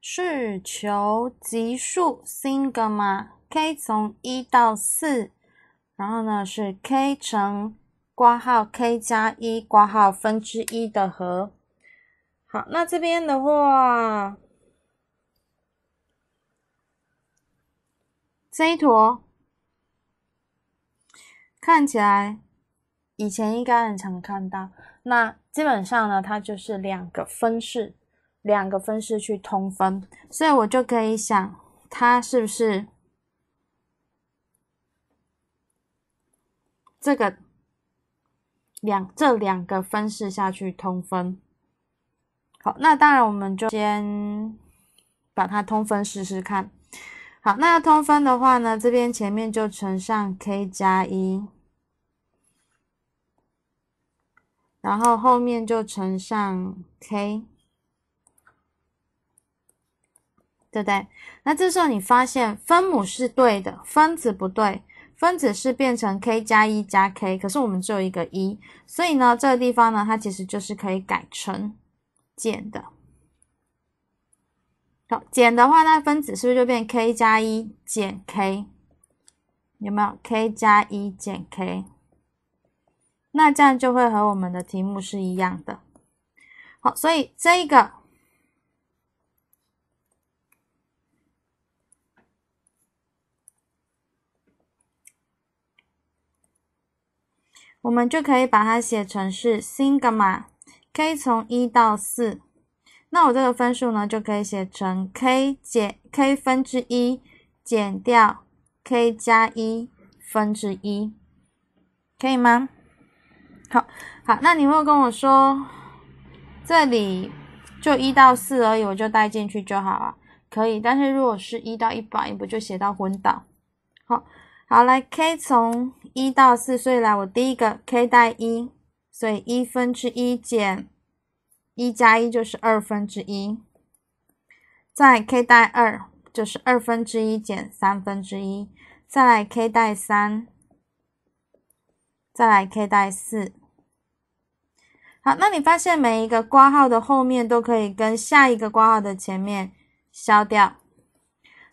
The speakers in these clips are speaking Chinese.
是求级数 sigma k 从一到四，然后呢是 k 乘括号 k 加一括号分之一的和。好，那这边的话，这一坨看起来以前应该很常看到。那基本上呢，它就是两个分式。两个分式去通分，所以我就可以想，它是不是这个两这两个分式下去通分？好，那当然我们就先把它通分试试看。好，那要通分的话呢，这边前面就乘上 k 加一，然后后面就乘上 k。对不对？那这时候你发现分母是对的，分子不对。分子是变成 k 加一加 k，可是我们只有一个一，所以呢，这个地方呢，它其实就是可以改成减的。好，减的话，那分子是不是就变 k 加一减 k？有没有 k 加一减 k？那这样就会和我们的题目是一样的。好，所以这一个。我们就可以把它写成是西格玛 k 从一到四，那我这个分数呢就可以写成 k 减 k 分之一减掉 k 加一分之一，可以吗？好好，那你会跟我说这里就一到四而已，我就带进去就好了，可以。但是如果是一到一百，不就写到昏倒？好。好，来 k 从一到四，所以来我第一个 k 带一，所以一分之一减一加一就是二分之一。再 k 带二就是二分之一减三分之一，再来 k 带三，再来 k 带四。好，那你发现每一个括号的后面都可以跟下一个括号的前面消掉，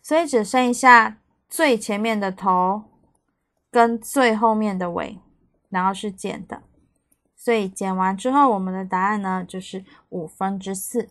所以只剩下。最前面的头跟最后面的尾，然后是减的，所以减完之后，我们的答案呢就是五分之四。